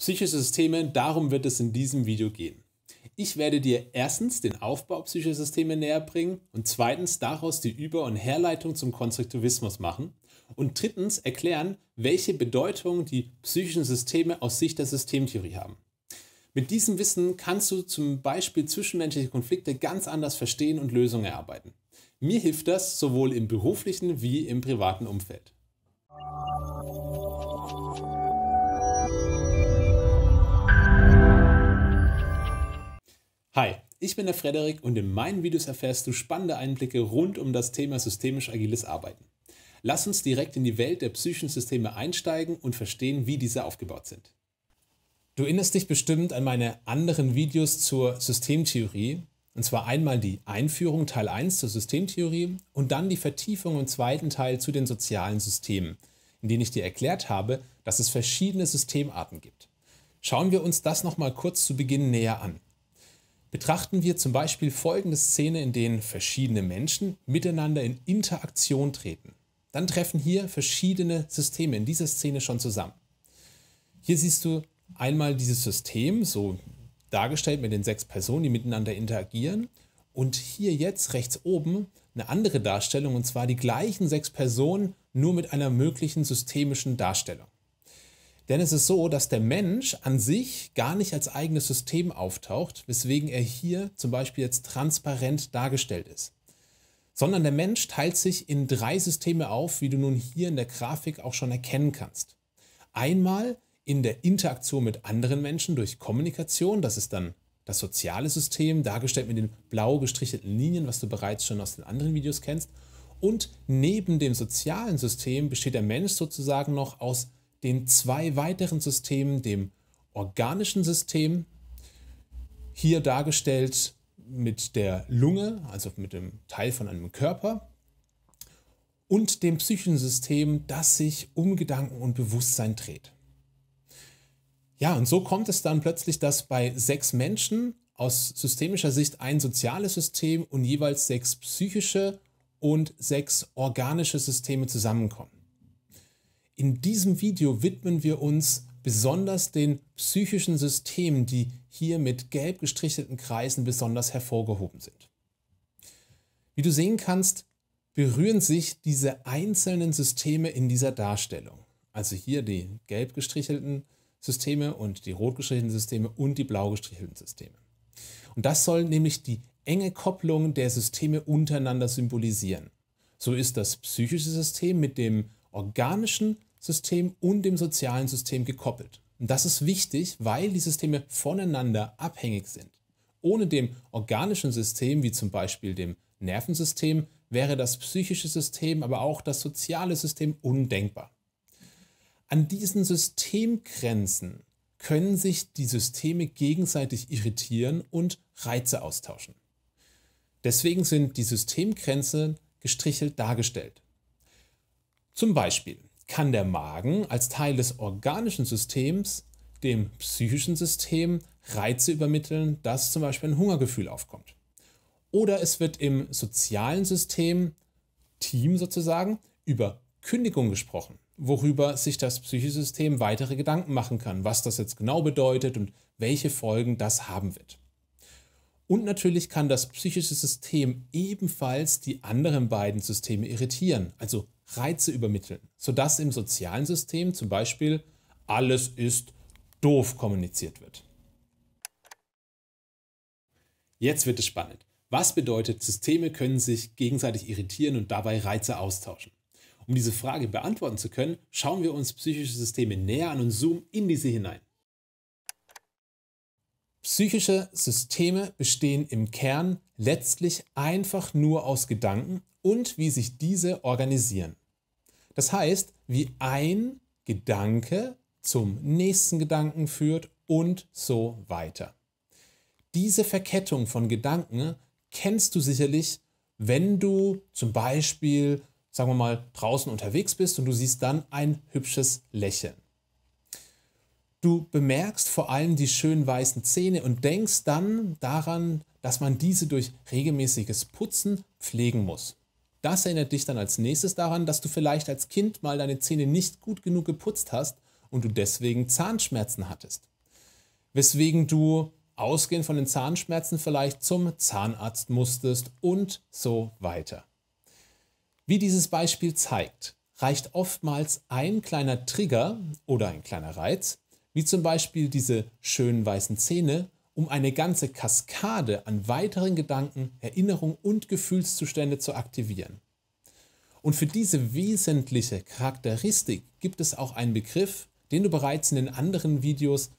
Psychische Systeme, darum wird es in diesem Video gehen. Ich werde dir erstens den Aufbau psychischer Systeme näher bringen und zweitens daraus die Über- und Herleitung zum Konstruktivismus machen und drittens erklären, welche Bedeutung die psychischen Systeme aus Sicht der Systemtheorie haben. Mit diesem Wissen kannst du zum Beispiel zwischenmenschliche Konflikte ganz anders verstehen und Lösungen erarbeiten. Mir hilft das sowohl im beruflichen wie im privaten Umfeld. Hi, ich bin der Frederik und in meinen Videos erfährst du spannende Einblicke rund um das Thema systemisch agiles Arbeiten. Lass uns direkt in die Welt der psychischen Systeme einsteigen und verstehen, wie diese aufgebaut sind. Du erinnerst dich bestimmt an meine anderen Videos zur Systemtheorie, und zwar einmal die Einführung Teil 1 zur Systemtheorie und dann die Vertiefung im zweiten Teil zu den sozialen Systemen, in denen ich dir erklärt habe, dass es verschiedene Systemarten gibt. Schauen wir uns das nochmal kurz zu Beginn näher an betrachten wir zum Beispiel folgende Szene, in denen verschiedene Menschen miteinander in Interaktion treten. Dann treffen hier verschiedene Systeme in dieser Szene schon zusammen. Hier siehst du einmal dieses System, so dargestellt mit den sechs Personen, die miteinander interagieren. Und hier jetzt rechts oben eine andere Darstellung, und zwar die gleichen sechs Personen, nur mit einer möglichen systemischen Darstellung. Denn es ist so, dass der Mensch an sich gar nicht als eigenes System auftaucht, weswegen er hier zum Beispiel jetzt transparent dargestellt ist. Sondern der Mensch teilt sich in drei Systeme auf, wie du nun hier in der Grafik auch schon erkennen kannst. Einmal in der Interaktion mit anderen Menschen durch Kommunikation, das ist dann das soziale System, dargestellt mit den blau gestrichelten Linien, was du bereits schon aus den anderen Videos kennst. Und neben dem sozialen System besteht der Mensch sozusagen noch aus den zwei weiteren Systemen, dem organischen System, hier dargestellt mit der Lunge, also mit dem Teil von einem Körper, und dem psychischen System, das sich um Gedanken und Bewusstsein dreht. Ja, und so kommt es dann plötzlich, dass bei sechs Menschen aus systemischer Sicht ein soziales System und jeweils sechs psychische und sechs organische Systeme zusammenkommen. In diesem Video widmen wir uns besonders den psychischen Systemen, die hier mit gelb gestrichelten Kreisen besonders hervorgehoben sind. Wie du sehen kannst, berühren sich diese einzelnen Systeme in dieser Darstellung. Also hier die gelb gestrichelten Systeme und die rot gestrichelten Systeme und die blau gestrichelten Systeme. Und das soll nämlich die enge Kopplung der Systeme untereinander symbolisieren. So ist das psychische System mit dem organischen System und dem sozialen System gekoppelt. Und das ist wichtig, weil die Systeme voneinander abhängig sind. Ohne dem organischen System, wie zum Beispiel dem Nervensystem, wäre das psychische System, aber auch das soziale System undenkbar. An diesen Systemgrenzen können sich die Systeme gegenseitig irritieren und Reize austauschen. Deswegen sind die Systemgrenzen gestrichelt dargestellt. Zum Beispiel, kann der Magen als Teil des organischen Systems dem psychischen System Reize übermitteln, dass zum Beispiel ein Hungergefühl aufkommt. Oder es wird im sozialen System, Team sozusagen, über Kündigung gesprochen, worüber sich das psychische System weitere Gedanken machen kann, was das jetzt genau bedeutet und welche Folgen das haben wird. Und natürlich kann das psychische System ebenfalls die anderen beiden Systeme irritieren, also Reize übermitteln, sodass im sozialen System zum Beispiel alles ist doof kommuniziert wird. Jetzt wird es spannend. Was bedeutet, Systeme können sich gegenseitig irritieren und dabei Reize austauschen? Um diese Frage beantworten zu können, schauen wir uns psychische Systeme näher an und zoomen in diese hinein. Psychische Systeme bestehen im Kern letztlich einfach nur aus Gedanken und wie sich diese organisieren. Das heißt, wie ein Gedanke zum nächsten Gedanken führt und so weiter. Diese Verkettung von Gedanken ne, kennst du sicherlich, wenn du zum Beispiel, sagen wir mal, draußen unterwegs bist und du siehst dann ein hübsches Lächeln. Du bemerkst vor allem die schönen weißen Zähne und denkst dann daran, dass man diese durch regelmäßiges Putzen pflegen muss. Das erinnert dich dann als nächstes daran, dass du vielleicht als Kind mal deine Zähne nicht gut genug geputzt hast und du deswegen Zahnschmerzen hattest. Weswegen du ausgehend von den Zahnschmerzen vielleicht zum Zahnarzt musstest und so weiter. Wie dieses Beispiel zeigt, reicht oftmals ein kleiner Trigger oder ein kleiner Reiz, wie zum Beispiel diese schönen weißen Zähne, um eine ganze Kaskade an weiteren Gedanken, Erinnerungen und Gefühlszustände zu aktivieren. Und für diese wesentliche Charakteristik gibt es auch einen Begriff, den du bereits in den anderen Videos,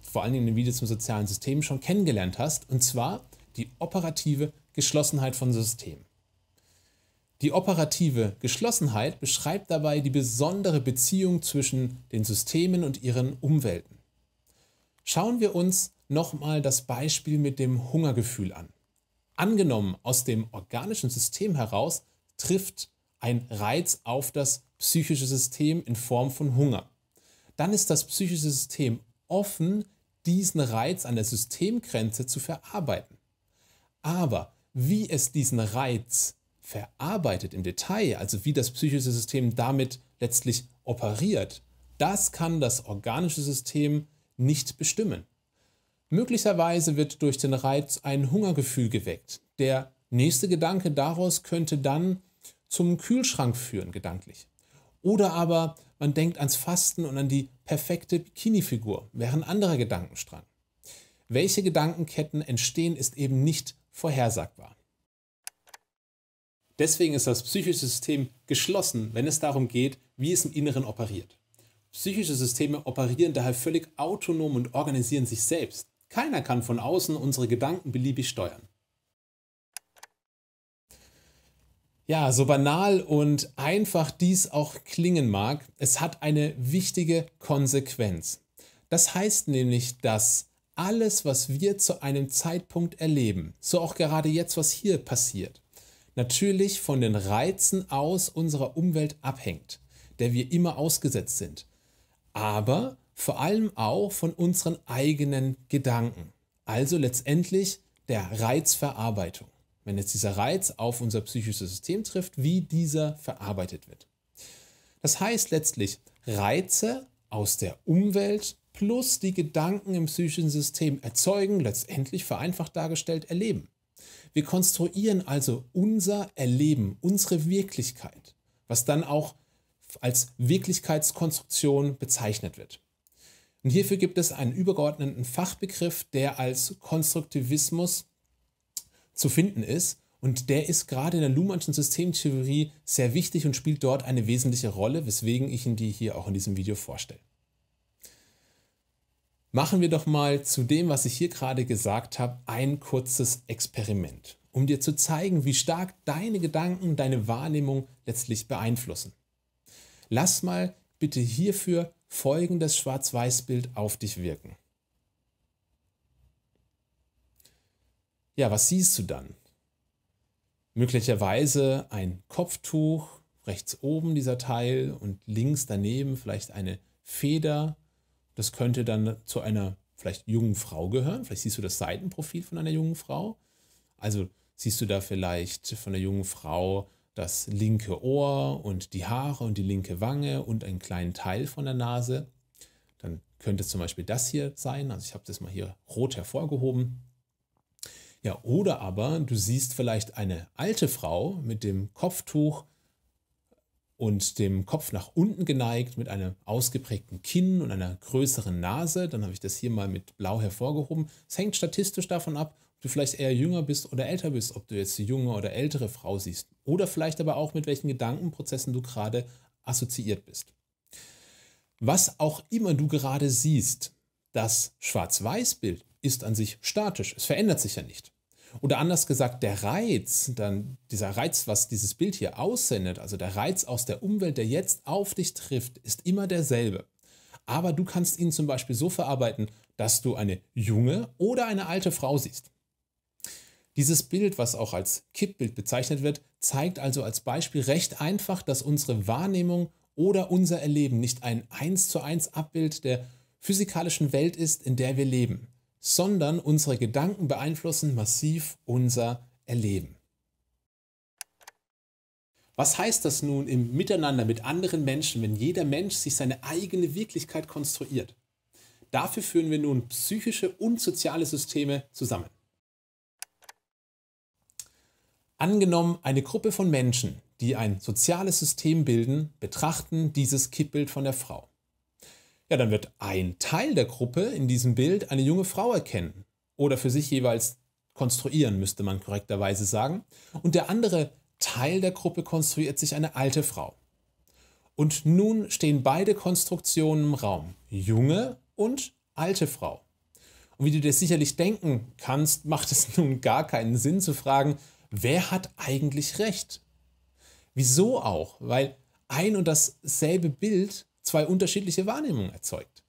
vor allem in den Videos zum sozialen System, schon kennengelernt hast, und zwar die operative Geschlossenheit von Systemen. Die operative Geschlossenheit beschreibt dabei die besondere Beziehung zwischen den Systemen und ihren Umwelten. Schauen wir uns nochmal das Beispiel mit dem Hungergefühl an. Angenommen, aus dem organischen System heraus trifft ein Reiz auf das psychische System in Form von Hunger. Dann ist das psychische System offen, diesen Reiz an der Systemgrenze zu verarbeiten. Aber wie es diesen Reiz verarbeitet im Detail, also wie das psychische System damit letztlich operiert, das kann das organische System nicht bestimmen. Möglicherweise wird durch den Reiz ein Hungergefühl geweckt. Der nächste Gedanke daraus könnte dann zum Kühlschrank führen, gedanklich. Oder aber man denkt ans Fasten und an die perfekte Bikini-Figur, wäre ein anderer Gedankenstrang. Welche Gedankenketten entstehen, ist eben nicht vorhersagbar. Deswegen ist das psychische System geschlossen, wenn es darum geht, wie es im Inneren operiert. Psychische Systeme operieren daher völlig autonom und organisieren sich selbst. Keiner kann von außen unsere Gedanken beliebig steuern. Ja, so banal und einfach dies auch klingen mag, es hat eine wichtige Konsequenz. Das heißt nämlich, dass alles, was wir zu einem Zeitpunkt erleben, so auch gerade jetzt, was hier passiert, natürlich von den Reizen aus unserer Umwelt abhängt, der wir immer ausgesetzt sind. Aber vor allem auch von unseren eigenen Gedanken. Also letztendlich der Reizverarbeitung. Wenn jetzt dieser Reiz auf unser psychisches System trifft, wie dieser verarbeitet wird. Das heißt letztlich Reize aus der Umwelt plus die Gedanken im psychischen System erzeugen, letztendlich vereinfacht dargestellt erleben. Wir konstruieren also unser Erleben, unsere Wirklichkeit, was dann auch als Wirklichkeitskonstruktion bezeichnet wird. Und hierfür gibt es einen übergeordneten Fachbegriff, der als Konstruktivismus zu finden ist. Und der ist gerade in der Luhmannschen Systemtheorie sehr wichtig und spielt dort eine wesentliche Rolle, weswegen ich ihn dir hier auch in diesem Video vorstelle. Machen wir doch mal zu dem, was ich hier gerade gesagt habe, ein kurzes Experiment, um dir zu zeigen, wie stark deine Gedanken, deine Wahrnehmung letztlich beeinflussen. Lass mal bitte hierfür folgendes Schwarz-Weiß-Bild auf dich wirken. Ja, was siehst du dann? Möglicherweise ein Kopftuch, rechts oben dieser Teil und links daneben vielleicht eine Feder. Das könnte dann zu einer vielleicht jungen Frau gehören. Vielleicht siehst du das Seitenprofil von einer jungen Frau. Also siehst du da vielleicht von der jungen Frau das linke Ohr und die Haare und die linke Wange und einen kleinen Teil von der Nase. Dann könnte zum Beispiel das hier sein. Also ich habe das mal hier rot hervorgehoben. Ja, oder aber du siehst vielleicht eine alte Frau mit dem Kopftuch und dem Kopf nach unten geneigt, mit einem ausgeprägten Kinn und einer größeren Nase. Dann habe ich das hier mal mit blau hervorgehoben. Es hängt statistisch davon ab, du vielleicht eher jünger bist oder älter bist, ob du jetzt die junge oder ältere Frau siehst. Oder vielleicht aber auch, mit welchen Gedankenprozessen du gerade assoziiert bist. Was auch immer du gerade siehst, das Schwarz-Weiß-Bild ist an sich statisch, es verändert sich ja nicht. Oder anders gesagt, der Reiz, dann dieser Reiz, was dieses Bild hier aussendet, also der Reiz aus der Umwelt, der jetzt auf dich trifft, ist immer derselbe. Aber du kannst ihn zum Beispiel so verarbeiten, dass du eine junge oder eine alte Frau siehst. Dieses Bild, was auch als Kippbild bezeichnet wird, zeigt also als Beispiel recht einfach, dass unsere Wahrnehmung oder unser Erleben nicht ein eins zu eins Abbild der physikalischen Welt ist, in der wir leben, sondern unsere Gedanken beeinflussen massiv unser Erleben. Was heißt das nun im Miteinander mit anderen Menschen, wenn jeder Mensch sich seine eigene Wirklichkeit konstruiert? Dafür führen wir nun psychische und soziale Systeme zusammen. Angenommen, eine Gruppe von Menschen, die ein soziales System bilden, betrachten dieses Kippbild von der Frau. Ja, dann wird ein Teil der Gruppe in diesem Bild eine junge Frau erkennen oder für sich jeweils konstruieren, müsste man korrekterweise sagen. Und der andere Teil der Gruppe konstruiert sich eine alte Frau. Und nun stehen beide Konstruktionen im Raum, junge und alte Frau. Und wie du dir sicherlich denken kannst, macht es nun gar keinen Sinn zu fragen, wer hat eigentlich recht? Wieso auch? Weil ein und dasselbe Bild zwei unterschiedliche Wahrnehmungen erzeugt.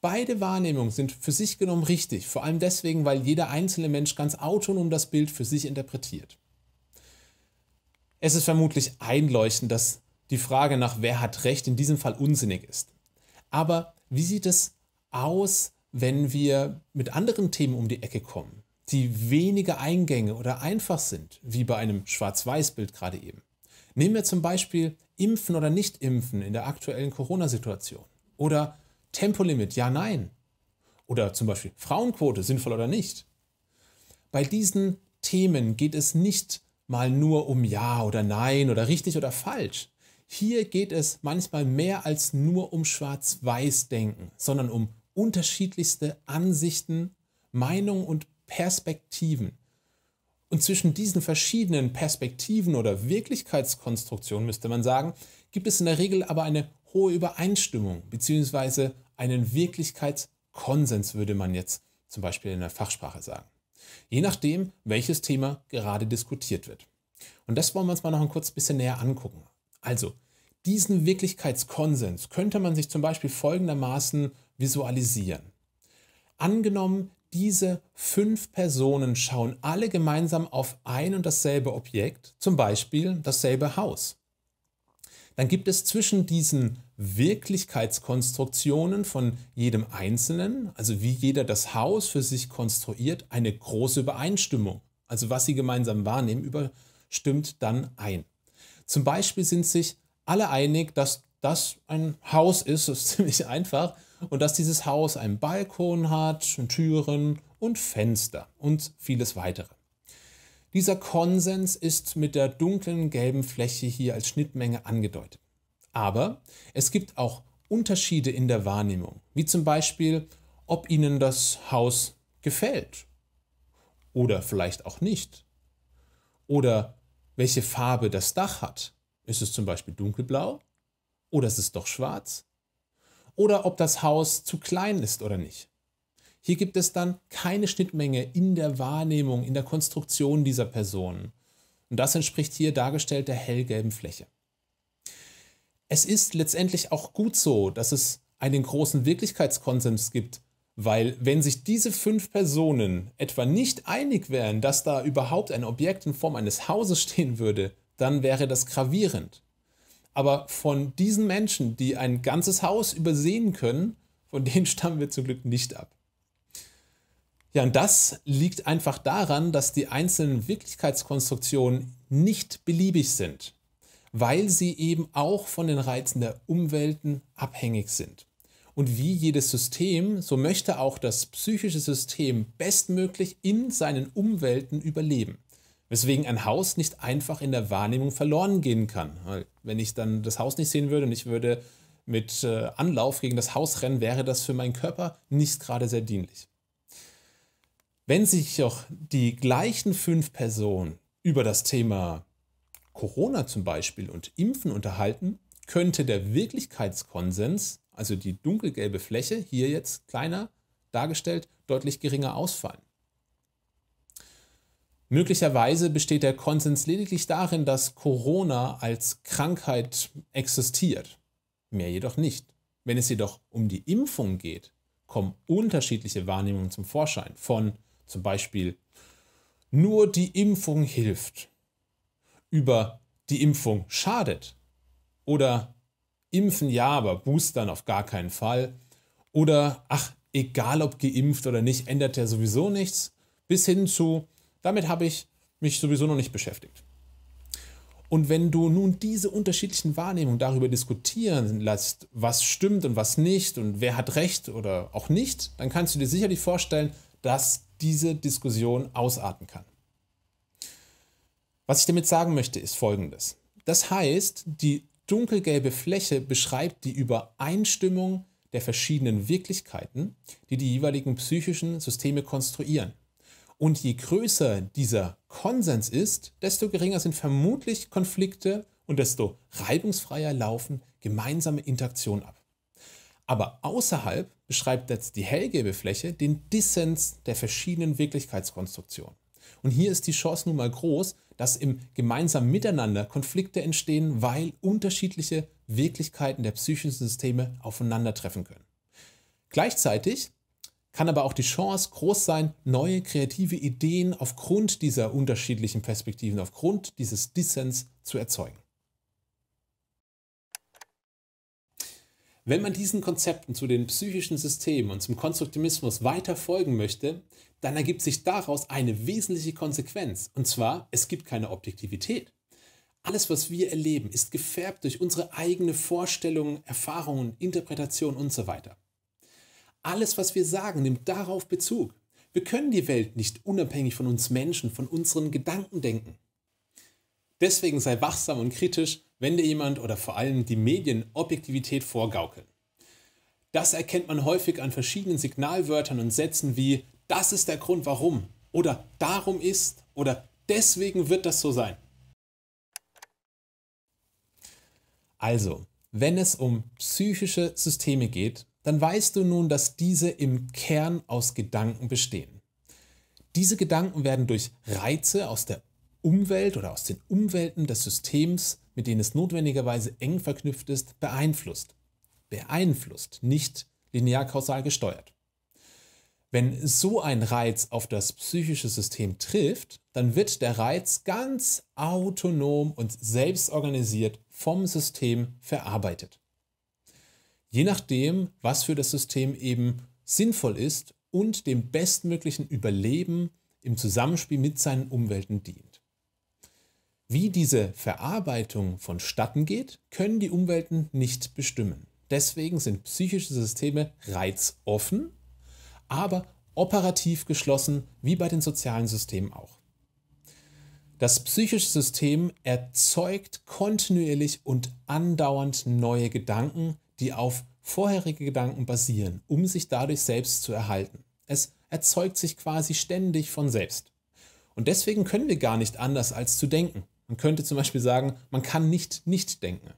Beide Wahrnehmungen sind für sich genommen richtig, vor allem deswegen, weil jeder einzelne Mensch ganz autonom das Bild für sich interpretiert. Es ist vermutlich einleuchtend, dass die Frage nach wer hat Recht in diesem Fall unsinnig ist. Aber wie sieht es aus, wenn wir mit anderen Themen um die Ecke kommen? die wenige Eingänge oder einfach sind, wie bei einem Schwarz-Weiß-Bild gerade eben. Nehmen wir zum Beispiel Impfen oder Nicht-Impfen in der aktuellen Corona-Situation oder Tempolimit, ja, nein. Oder zum Beispiel Frauenquote, sinnvoll oder nicht. Bei diesen Themen geht es nicht mal nur um Ja oder Nein oder richtig oder falsch. Hier geht es manchmal mehr als nur um Schwarz-Weiß-Denken, sondern um unterschiedlichste Ansichten, Meinungen und Perspektiven. Und zwischen diesen verschiedenen Perspektiven oder Wirklichkeitskonstruktionen müsste man sagen, gibt es in der Regel aber eine hohe Übereinstimmung bzw. einen Wirklichkeitskonsens würde man jetzt zum Beispiel in der Fachsprache sagen. Je nachdem, welches Thema gerade diskutiert wird. Und das wollen wir uns mal noch ein kurz bisschen näher angucken. Also, diesen Wirklichkeitskonsens könnte man sich zum Beispiel folgendermaßen visualisieren. Angenommen, diese fünf Personen schauen alle gemeinsam auf ein und dasselbe Objekt, zum Beispiel dasselbe Haus. Dann gibt es zwischen diesen Wirklichkeitskonstruktionen von jedem Einzelnen, also wie jeder das Haus für sich konstruiert, eine große Übereinstimmung. Also was sie gemeinsam wahrnehmen, überstimmt dann ein. Zum Beispiel sind sich alle einig, dass das ein Haus ist, das ist ziemlich einfach, und dass dieses Haus einen Balkon hat, Türen und Fenster und vieles weitere. Dieser Konsens ist mit der dunklen gelben Fläche hier als Schnittmenge angedeutet. Aber es gibt auch Unterschiede in der Wahrnehmung, wie zum Beispiel, ob Ihnen das Haus gefällt oder vielleicht auch nicht. Oder welche Farbe das Dach hat. Ist es zum Beispiel dunkelblau oder es ist doch schwarz, oder ob das Haus zu klein ist oder nicht. Hier gibt es dann keine Schnittmenge in der Wahrnehmung, in der Konstruktion dieser Personen. Und das entspricht hier dargestellt der hellgelben Fläche. Es ist letztendlich auch gut so, dass es einen großen Wirklichkeitskonsens gibt, weil wenn sich diese fünf Personen etwa nicht einig wären, dass da überhaupt ein Objekt in Form eines Hauses stehen würde, dann wäre das gravierend. Aber von diesen Menschen, die ein ganzes Haus übersehen können, von denen stammen wir zum Glück nicht ab. Ja, und das liegt einfach daran, dass die einzelnen Wirklichkeitskonstruktionen nicht beliebig sind, weil sie eben auch von den Reizen der Umwelten abhängig sind. Und wie jedes System, so möchte auch das psychische System bestmöglich in seinen Umwelten überleben. Weswegen ein Haus nicht einfach in der Wahrnehmung verloren gehen kann. Wenn ich dann das Haus nicht sehen würde und ich würde mit äh, Anlauf gegen das Haus rennen, wäre das für meinen Körper nicht gerade sehr dienlich. Wenn sich auch die gleichen fünf Personen über das Thema Corona zum Beispiel und Impfen unterhalten, könnte der Wirklichkeitskonsens, also die dunkelgelbe Fläche hier jetzt kleiner dargestellt, deutlich geringer ausfallen. Möglicherweise besteht der Konsens lediglich darin, dass Corona als Krankheit existiert. Mehr jedoch nicht. Wenn es jedoch um die Impfung geht, kommen unterschiedliche Wahrnehmungen zum Vorschein. Von zum Beispiel nur die Impfung hilft, über die Impfung schadet oder impfen ja, aber boostern auf gar keinen Fall oder ach, egal ob geimpft oder nicht, ändert ja sowieso nichts, bis hin zu damit habe ich mich sowieso noch nicht beschäftigt. Und wenn du nun diese unterschiedlichen Wahrnehmungen darüber diskutieren lässt, was stimmt und was nicht und wer hat recht oder auch nicht, dann kannst du dir sicherlich vorstellen, dass diese Diskussion ausarten kann. Was ich damit sagen möchte, ist Folgendes. Das heißt, die dunkelgelbe Fläche beschreibt die Übereinstimmung der verschiedenen Wirklichkeiten, die die jeweiligen psychischen Systeme konstruieren. Und je größer dieser Konsens ist, desto geringer sind vermutlich Konflikte und desto reibungsfreier laufen gemeinsame Interaktionen ab. Aber außerhalb beschreibt jetzt die hellgelbe Fläche den Dissens der verschiedenen Wirklichkeitskonstruktionen. Und hier ist die Chance nun mal groß, dass im gemeinsamen Miteinander Konflikte entstehen, weil unterschiedliche Wirklichkeiten der psychischen Systeme aufeinandertreffen können. Gleichzeitig kann aber auch die Chance groß sein, neue kreative Ideen aufgrund dieser unterschiedlichen Perspektiven, aufgrund dieses Dissens zu erzeugen. Wenn man diesen Konzepten zu den psychischen Systemen und zum Konstruktivismus weiter folgen möchte, dann ergibt sich daraus eine wesentliche Konsequenz, und zwar, es gibt keine Objektivität. Alles, was wir erleben, ist gefärbt durch unsere eigene Vorstellungen, Erfahrungen, Interpretationen und so weiter. Alles, was wir sagen, nimmt darauf Bezug. Wir können die Welt nicht unabhängig von uns Menschen, von unseren Gedanken denken. Deswegen sei wachsam und kritisch, wenn dir jemand oder vor allem die Medien Objektivität vorgaukeln. Das erkennt man häufig an verschiedenen Signalwörtern und Sätzen wie das ist der Grund warum oder darum ist oder deswegen wird das so sein. Also, wenn es um psychische Systeme geht, dann weißt du nun, dass diese im Kern aus Gedanken bestehen. Diese Gedanken werden durch Reize aus der Umwelt oder aus den Umwelten des Systems, mit denen es notwendigerweise eng verknüpft ist, beeinflusst. Beeinflusst, nicht linear kausal gesteuert. Wenn so ein Reiz auf das psychische System trifft, dann wird der Reiz ganz autonom und selbstorganisiert vom System verarbeitet je nachdem, was für das System eben sinnvoll ist und dem bestmöglichen Überleben im Zusammenspiel mit seinen Umwelten dient. Wie diese Verarbeitung vonstatten geht, können die Umwelten nicht bestimmen. Deswegen sind psychische Systeme reizoffen, aber operativ geschlossen, wie bei den sozialen Systemen auch. Das psychische System erzeugt kontinuierlich und andauernd neue Gedanken, die auf vorherige Gedanken basieren, um sich dadurch selbst zu erhalten. Es erzeugt sich quasi ständig von selbst. Und deswegen können wir gar nicht anders als zu denken. Man könnte zum Beispiel sagen, man kann nicht nicht denken.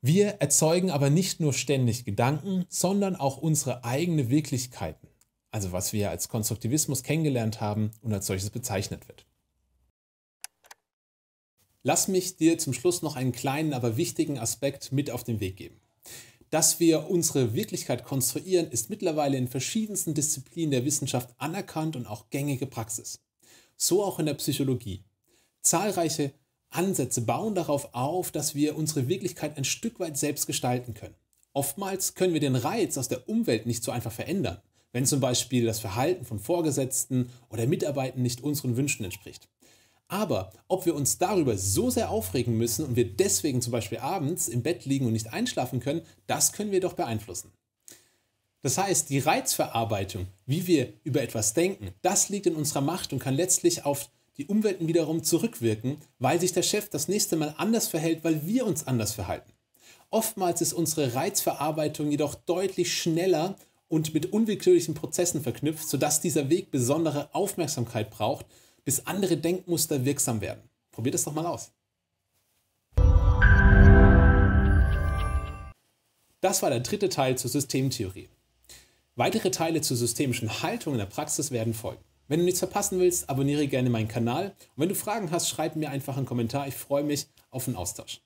Wir erzeugen aber nicht nur ständig Gedanken, sondern auch unsere eigene Wirklichkeiten, also was wir als Konstruktivismus kennengelernt haben und als solches bezeichnet wird. Lass mich dir zum Schluss noch einen kleinen, aber wichtigen Aspekt mit auf den Weg geben. Dass wir unsere Wirklichkeit konstruieren, ist mittlerweile in verschiedensten Disziplinen der Wissenschaft anerkannt und auch gängige Praxis. So auch in der Psychologie. Zahlreiche Ansätze bauen darauf auf, dass wir unsere Wirklichkeit ein Stück weit selbst gestalten können. Oftmals können wir den Reiz aus der Umwelt nicht so einfach verändern, wenn zum Beispiel das Verhalten von Vorgesetzten oder Mitarbeitern nicht unseren Wünschen entspricht. Aber ob wir uns darüber so sehr aufregen müssen und wir deswegen zum Beispiel abends im Bett liegen und nicht einschlafen können, das können wir doch beeinflussen. Das heißt, die Reizverarbeitung, wie wir über etwas denken, das liegt in unserer Macht und kann letztlich auf die Umwelten wiederum zurückwirken, weil sich der Chef das nächste Mal anders verhält, weil wir uns anders verhalten. Oftmals ist unsere Reizverarbeitung jedoch deutlich schneller und mit unwillkürlichen Prozessen verknüpft, sodass dieser Weg besondere Aufmerksamkeit braucht bis andere Denkmuster wirksam werden. Probiert es doch mal aus. Das war der dritte Teil zur Systemtheorie. Weitere Teile zur systemischen Haltung in der Praxis werden folgen. Wenn du nichts verpassen willst, abonniere gerne meinen Kanal und wenn du Fragen hast, schreib mir einfach einen Kommentar. Ich freue mich auf den Austausch.